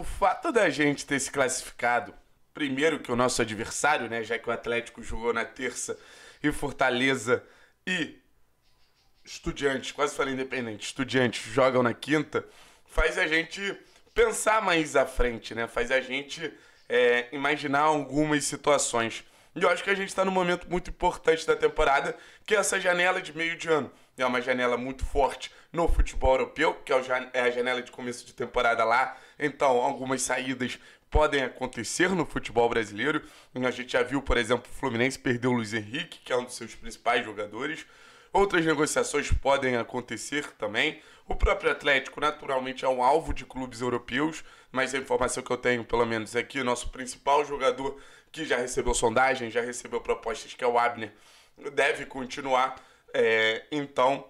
O fato da gente ter se classificado, primeiro que o nosso adversário, né? Já que o Atlético jogou na terça e Fortaleza e Estudiantes, quase falei independente, Estudiantes jogam na quinta, faz a gente pensar mais à frente, né? Faz a gente é, imaginar algumas situações. E eu acho que a gente está num momento muito importante da temporada, que é essa janela de meio de ano é uma janela muito forte no futebol europeu, que é, é a janela de começo de temporada lá. Então, algumas saídas podem acontecer no futebol brasileiro. A gente já viu, por exemplo, o Fluminense perdeu o Luiz Henrique, que é um dos seus principais jogadores. Outras negociações podem acontecer também. O próprio Atlético, naturalmente, é um alvo de clubes europeus, mas a informação que eu tenho, pelo menos, é que o nosso principal jogador que já recebeu sondagem, já recebeu propostas, que é o Abner, deve continuar é, então,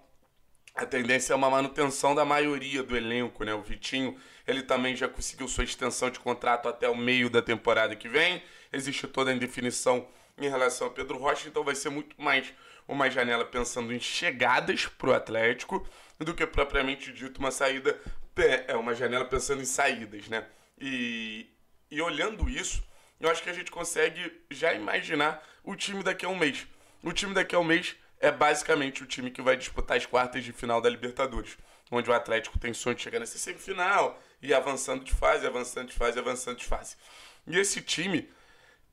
a tendência é uma manutenção da maioria do elenco, né? O Vitinho, ele também já conseguiu sua extensão de contrato até o meio da temporada que vem. Existe toda a indefinição em relação ao Pedro Rocha, então vai ser muito mais uma janela pensando em chegadas para o Atlético do que propriamente dito uma saída, é, é uma janela pensando em saídas, né? E, e olhando isso, eu acho que a gente consegue já imaginar o time daqui a um mês. O time daqui a um mês é basicamente o time que vai disputar as quartas de final da Libertadores, onde o Atlético tem sonho de chegar nessa semifinal e avançando de fase, avançando de fase, avançando de fase. E esse time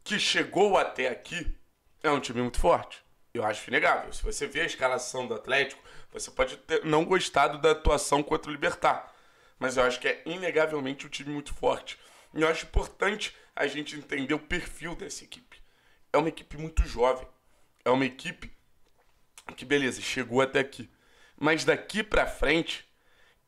que chegou até aqui é um time muito forte. Eu acho inegável. Se você vê a escalação do Atlético, você pode ter não gostado da atuação contra o Libertar. Mas eu acho que é inegavelmente um time muito forte. E eu acho importante a gente entender o perfil dessa equipe. É uma equipe muito jovem. É uma equipe que beleza, chegou até aqui. Mas daqui para frente,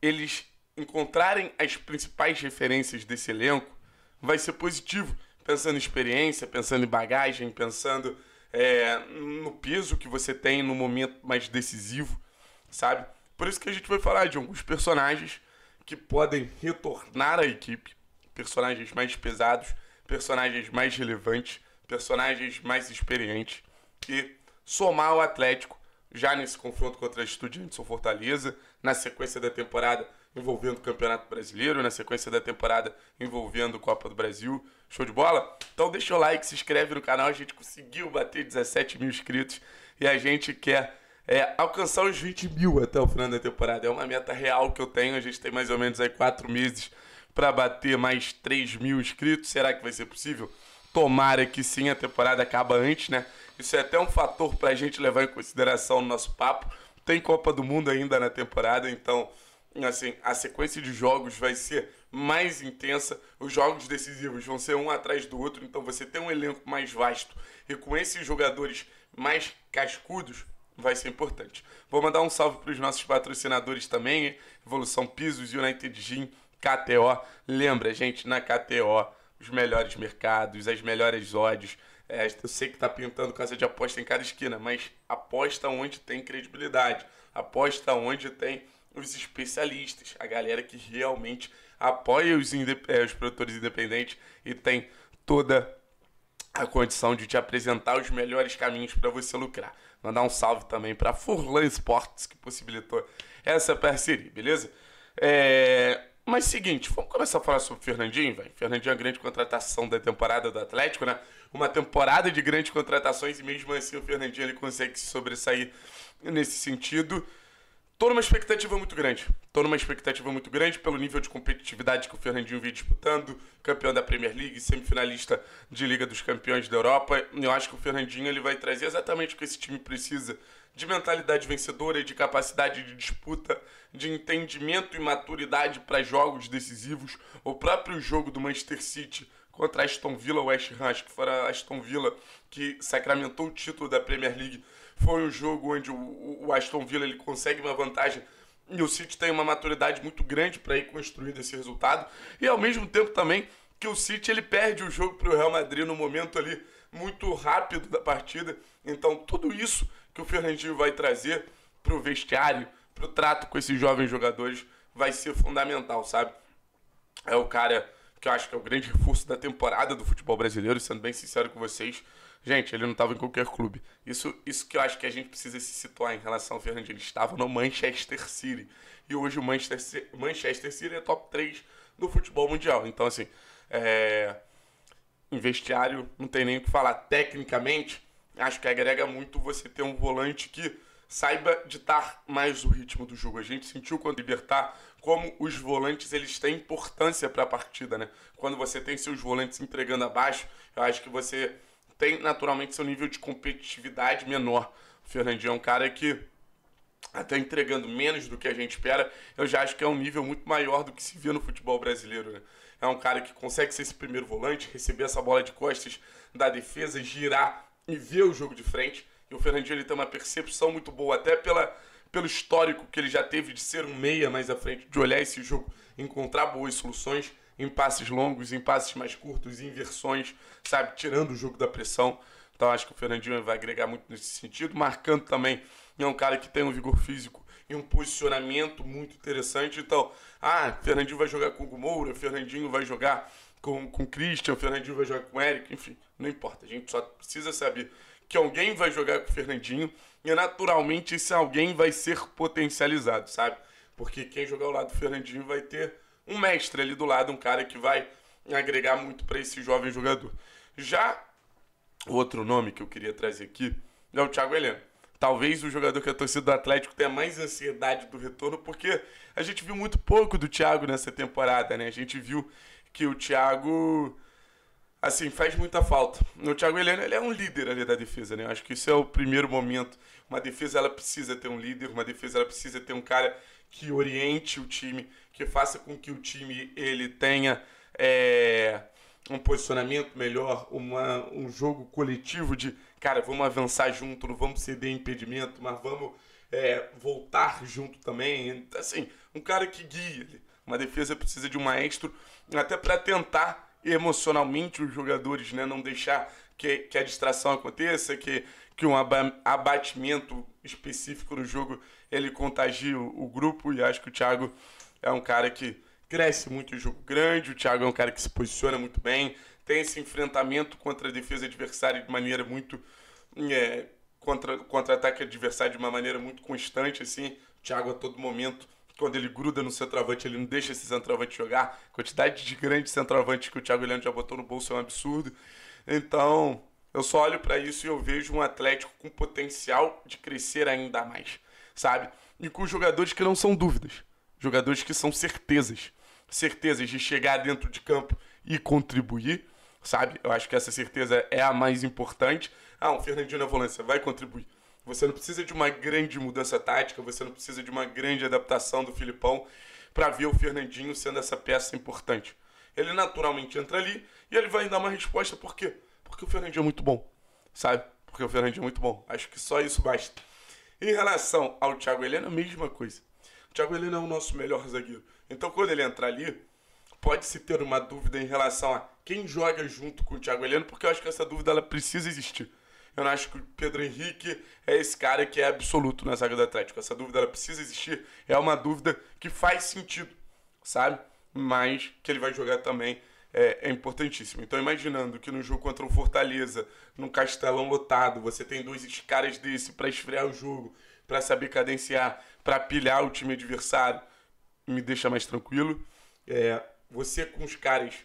eles encontrarem as principais referências desse elenco vai ser positivo, pensando em experiência, pensando em bagagem, pensando é, no peso que você tem no momento mais decisivo, sabe? Por isso que a gente vai falar de alguns personagens que podem retornar à equipe, personagens mais pesados, personagens mais relevantes, personagens mais experientes e somar ao Atlético já nesse confronto contra Estudiantes ou Fortaleza, na sequência da temporada envolvendo o Campeonato Brasileiro, na sequência da temporada envolvendo o Copa do Brasil. Show de bola? Então deixa o like, se inscreve no canal, a gente conseguiu bater 17 mil inscritos e a gente quer é, alcançar os 20 mil até o final da temporada. É uma meta real que eu tenho, a gente tem mais ou menos aí 4 meses para bater mais 3 mil inscritos. Será que vai ser possível? Tomara que sim, a temporada acaba antes, né? Isso é até um fator para a gente levar em consideração no nosso papo. Tem Copa do Mundo ainda na temporada, então assim, a sequência de jogos vai ser mais intensa, os jogos decisivos vão ser um atrás do outro, então você tem um elenco mais vasto e com esses jogadores mais cascudos vai ser importante. Vou mandar um salve para os nossos patrocinadores também, Evolução Pisos, United Gym, KTO. Lembra, gente, na KTO, os melhores mercados, as melhores odds, é, eu sei que está pintando casa de aposta em cada esquina, mas aposta onde tem credibilidade, aposta onde tem os especialistas, a galera que realmente apoia os, é, os produtores independentes e tem toda a condição de te apresentar os melhores caminhos para você lucrar. Mandar um salve também para Furlan Sports que possibilitou essa parceria, beleza? É, mas seguinte, vamos começar a falar sobre o Fernandinho, velho. Fernandinho é a grande contratação da temporada do Atlético, né? Uma temporada de grandes contratações e mesmo assim o Fernandinho ele consegue se sobressair nesse sentido. Tô numa expectativa muito grande. Tô numa expectativa muito grande pelo nível de competitividade que o Fernandinho vem disputando, campeão da Premier League, semifinalista de Liga dos Campeões da Europa. Eu acho que o Fernandinho ele vai trazer exatamente o que esse time precisa de mentalidade vencedora e de capacidade de disputa, de entendimento e maturidade para jogos decisivos. O próprio jogo do Manchester City contra Aston Villa, West Ham, acho que fora Aston Villa que sacramentou o título da Premier League, foi um jogo onde o, o Aston Villa ele consegue uma vantagem e o City tem uma maturidade muito grande para ir construindo esse resultado. E ao mesmo tempo também que o City ele perde o jogo para o Real Madrid no momento ali muito rápido da partida. Então, tudo isso que o Fernandinho vai trazer para o vestiário, para o trato com esses jovens jogadores, vai ser fundamental, sabe? É o cara que eu acho que é o grande reforço da temporada do futebol brasileiro, sendo bem sincero com vocês. Gente, ele não estava em qualquer clube. Isso, isso que eu acho que a gente precisa se situar em relação ao Fernandinho. Ele estava no Manchester City. E hoje o Manchester, Manchester City é top 3 do futebol mundial. Então, assim, é, em vestiário, não tem nem o que falar. Tecnicamente, acho que agrega muito você ter um volante que saiba ditar mais o ritmo do jogo. A gente sentiu quando libertar como os volantes eles têm importância para a partida, né? Quando você tem seus volantes entregando abaixo, eu acho que você tem naturalmente seu nível de competitividade menor. O Fernandinho é um cara que até entregando menos do que a gente espera, eu já acho que é um nível muito maior do que se vê no futebol brasileiro, né? É um cara que consegue ser esse primeiro volante, receber essa bola de costas da defesa, girar e ver o jogo de frente. E o Fernandinho ele tem uma percepção muito boa, até pela, pelo histórico que ele já teve de ser um meia mais à frente, de olhar esse jogo, encontrar boas soluções em passes longos, em passes mais curtos, inversões, sabe? Tirando o jogo da pressão. Então acho que o Fernandinho vai agregar muito nesse sentido, marcando também. É um cara que tem um vigor físico e um posicionamento muito interessante. Então, ah, Fernandinho vai jogar com o Moura, Fernandinho vai jogar com, com o Christian, Fernandinho vai jogar com o Eric, enfim, não importa. A gente só precisa saber que alguém vai jogar com o Fernandinho e naturalmente esse alguém vai ser potencializado, sabe? Porque quem jogar ao lado do Fernandinho vai ter um mestre ali do lado, um cara que vai agregar muito para esse jovem jogador. Já o outro nome que eu queria trazer aqui é o Thiago Heleno talvez o jogador que a é torcida do Atlético tenha mais ansiedade do retorno, porque a gente viu muito pouco do Thiago nessa temporada, né? A gente viu que o Thiago assim, faz muita falta. O Thiago Heleno, ele é um líder ali da defesa, né? Eu acho que isso é o primeiro momento. Uma defesa, ela precisa ter um líder, uma defesa, ela precisa ter um cara que oriente o time, que faça com que o time, ele tenha é, um posicionamento melhor, uma, um jogo coletivo de cara, vamos avançar junto, não vamos ceder impedimento, mas vamos é, voltar junto também. Assim, um cara que guia. Uma defesa precisa de um maestro, até para tentar emocionalmente os jogadores, né? Não deixar que, que a distração aconteça, que, que um abatimento específico no jogo ele contagie o, o grupo. E acho que o Thiago é um cara que cresce muito em jogo grande, o Thiago é um cara que se posiciona muito bem, tem esse enfrentamento contra a defesa adversária de maneira muito. É, contra, contra ataque adversário de uma maneira muito constante, assim. O Thiago a todo momento, quando ele gruda no centroavante, ele não deixa esse centroavante jogar. A quantidade de grandes centroavantes que o Thiago Leandro já botou no bolso é um absurdo. Então, eu só olho para isso e eu vejo um Atlético com potencial de crescer ainda mais, sabe? E com jogadores que não são dúvidas, jogadores que são certezas, certezas de chegar dentro de campo e contribuir, sabe? Eu acho que essa certeza é a mais importante. Ah, o Fernandinho na volância vai contribuir. Você não precisa de uma grande mudança tática, você não precisa de uma grande adaptação do Filipão para ver o Fernandinho sendo essa peça importante. Ele naturalmente entra ali e ele vai dar uma resposta por quê? Porque o Fernandinho é muito bom, sabe? Porque o Fernandinho é muito bom. Acho que só isso basta. Em relação ao Thiago Helena, a mesma coisa. O Thiago Helena é o nosso melhor zagueiro. Então quando ele entrar ali, pode-se ter uma dúvida em relação a quem joga junto com o Thiago Heleno, porque eu acho que essa dúvida ela precisa existir. Eu não acho que o Pedro Henrique é esse cara que é absoluto na zaga do Atlético. Essa dúvida ela precisa existir, é uma dúvida que faz sentido, sabe? Mas que ele vai jogar também é, é importantíssimo. Então, imaginando que no jogo contra o Fortaleza, num castelão lotado, você tem dois caras desse para esfriar o jogo, para saber cadenciar, para pilhar o time adversário, me deixa mais tranquilo. É, você com os caras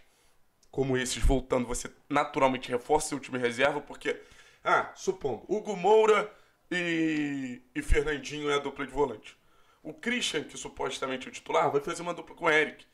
como esses voltando, você naturalmente reforça seu time reserva, porque, ah, supondo, Hugo Moura e, e Fernandinho é a dupla de volante. O Christian, que supostamente é o titular, vai fazer uma dupla com o Eric,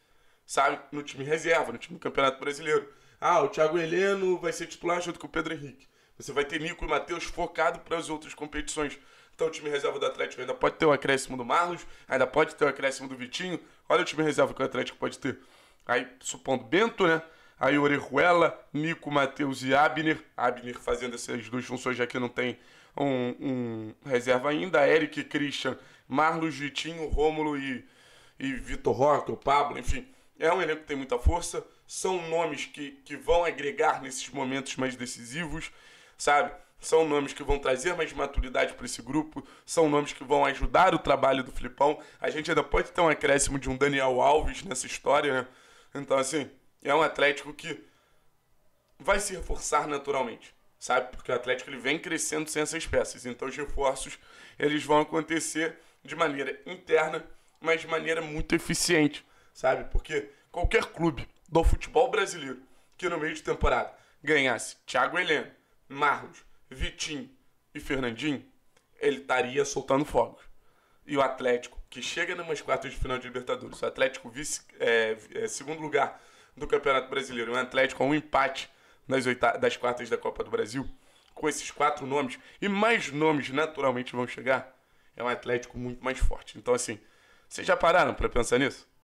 sabe? No time reserva, no time do Campeonato Brasileiro. Ah, o Thiago Heleno vai ser titular junto com o Pedro Henrique. Você vai ter Nico e Matheus focado para as outras competições. Então o time reserva do Atlético ainda pode ter o acréscimo do Marlos, ainda pode ter o acréscimo do Vitinho. Olha o time reserva que o Atlético pode ter. Aí, supondo Bento, né? Aí Orejuela, Nico, Matheus e Abner. Abner fazendo essas duas funções, já que não tem um, um reserva ainda. Eric, Christian, Marlos, Vitinho, Rômulo e, e Vitor Roque, o Pablo, enfim. É um elenco que tem muita força. São nomes que, que vão agregar nesses momentos mais decisivos, sabe? São nomes que vão trazer mais maturidade para esse grupo, são nomes que vão ajudar o trabalho do Flipão. A gente ainda pode ter um acréscimo de um Daniel Alves nessa história, né? Então, assim, é um Atlético que vai se reforçar naturalmente, sabe? Porque o Atlético ele vem crescendo sem essas peças. Então, os reforços eles vão acontecer de maneira interna, mas de maneira muito eficiente, sabe? Porque qualquer clube do futebol brasileiro que no meio de temporada ganhasse Thiago Heleno, Marlos, Vitinho e Fernandinho, ele estaria soltando fogos. E o Atlético que chega numas quartas de final de Libertadores, o Atlético vice, é, é, segundo lugar do Campeonato Brasileiro, o né? Atlético com um empate nas das quartas da Copa do Brasil, com esses quatro nomes, e mais nomes naturalmente vão chegar, é um Atlético muito mais forte. Então, assim, vocês já pararam para pensar nisso?